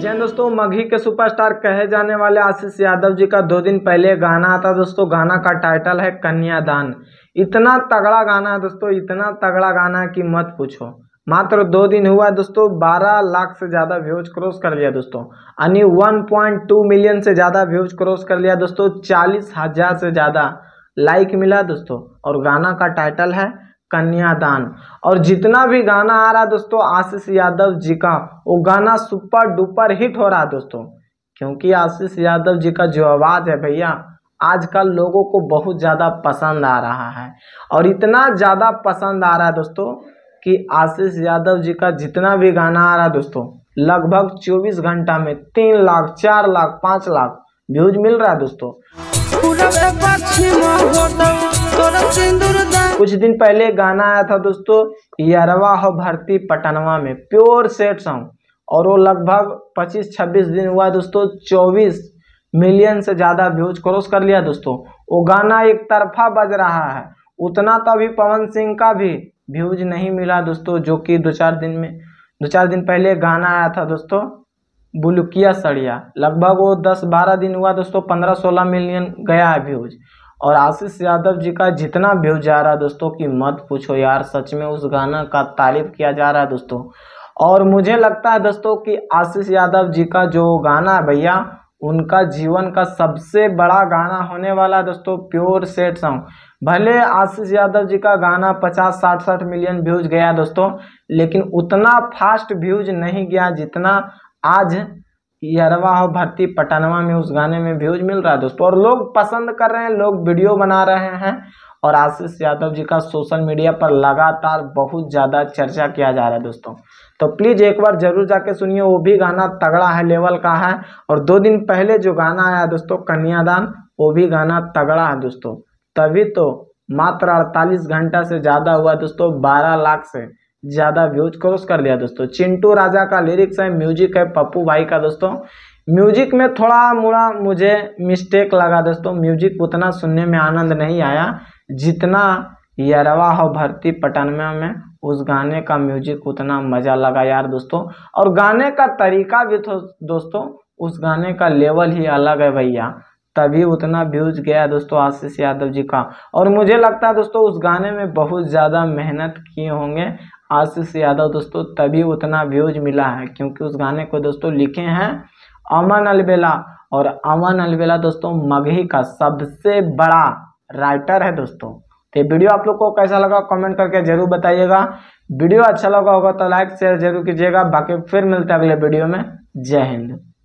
जय दोस्तों मघी के सुपरस्टार कहे जाने वाले आशीष यादव जी का दो दिन पहले गाना आता दोस्तों गाना का टाइटल है कन्यादान इतना तगड़ा गाना है दोस्तों इतना तगड़ा गाना है कि मत पूछो मात्र दो दिन हुआ दोस्तों 12 लाख से ज़्यादा व्यूज क्रॉस कर लिया दोस्तों यानी 1.2 मिलियन से ज़्यादा व्यूज क्रॉस कर लिया दोस्तों चालीस हज़ार से ज़्यादा लाइक मिला दोस्तों और गाना का टाइटल है कन्यादान और जितना भी गाना आ रहा दोस्तों आशीष यादव जी का वो गाना सुपर डुपर हिट हो रहा दोस्तों क्योंकि आशीष यादव जी का जो आवाज़ है भैया आजकल लोगों को बहुत ज़्यादा पसंद आ रहा है और इतना ज़्यादा पसंद आ रहा है दोस्तों कि आशीष यादव जी का जितना भी गाना आ रहा है दोस्तों लगभग 24 घंटा में तीन लाख चार लाख पाँच लाख व्यूज मिल रहा है दोस्तों कुछ दिन पहले गाना आया था दोस्तों यरवा हो भरती पटनवा में प्योर सेट सॉन्ग और वो लगभग 25-26 दिन हुआ दोस्तों 24 मिलियन से ज़्यादा व्यूज क्रॉस कर लिया दोस्तों वो गाना एक तरफा बज रहा है उतना तो अभी पवन सिंह का भी व्यूज नहीं मिला दोस्तों जो कि दो चार दिन में दो चार दिन पहले गाना आया था दोस्तों बुलुकिया सड़िया लगभग वो दस बारह दिन हुआ दोस्तों पंद्रह सोलह मिलियन गया है व्यूज और आशीष यादव जी का जितना व्यूज जा रहा है दोस्तों की मत पूछो यार सच में उस गाना का तारीफ किया जा रहा है दोस्तों और मुझे लगता है दोस्तों कि आशीष यादव जी का जो गाना है भैया उनका जीवन का सबसे बड़ा गाना होने वाला है दोस्तों प्योर सेट सॉन्ग भले आशीष यादव जी का गाना पचास साठ साठ मिलियन व्यूज गया दोस्तों लेकिन उतना फास्ट व्यूज नहीं गया जितना आज यरवा हो भर्ती पटनवा में उस गाने में व्यूज मिल रहा है दोस्तों और लोग पसंद कर रहे हैं लोग वीडियो बना रहे हैं और आशीष यादव जी का सोशल मीडिया पर लगातार बहुत ज़्यादा चर्चा किया जा रहा है दोस्तों तो प्लीज़ एक बार जरूर जाके सुनिए वो भी गाना तगड़ा है लेवल का है और दो दिन पहले जो गाना आया दोस्तों कन्यादान वो भी गाना तगड़ा है दोस्तों तभी तो मात्र अड़तालीस घंटा से ज़्यादा हुआ दोस्तों बारह लाख से ज़्यादा व्यूज क्रॉस कर लिया दोस्तों चिंटू राजा का लिरिक्स है म्यूजिक है पप्पू भाई का दोस्तों म्यूजिक में थोड़ा मोड़ा मुझे मिस्टेक लगा दोस्तों म्यूजिक उतना सुनने में आनंद नहीं आया जितना यरवा हो भर्ती पटन में उस गाने का म्यूजिक उतना मज़ा लगा यार दोस्तों और गाने का तरीका भी तो दोस्तों उस गाने का लेवल ही अलग है भैया तभी उतना व्यूज गया दोस्तों आशीष यादव जी का और मुझे लगता है दोस्तों उस गाने में बहुत ज़्यादा मेहनत किए होंगे आशीष यादव दोस्तों तभी उतना व्यूज मिला है क्योंकि उस गाने को दोस्तों लिखे हैं अमन अलबेला और अमन अलबेला दोस्तों मगही का सबसे बड़ा राइटर है दोस्तों तो वीडियो आप लोग को कैसा लगा कमेंट करके जरूर बताइएगा वीडियो अच्छा लगा होगा तो लाइक शेयर जरूर कीजिएगा बाकी फिर मिलते हैं अगले वीडियो में जय हिंद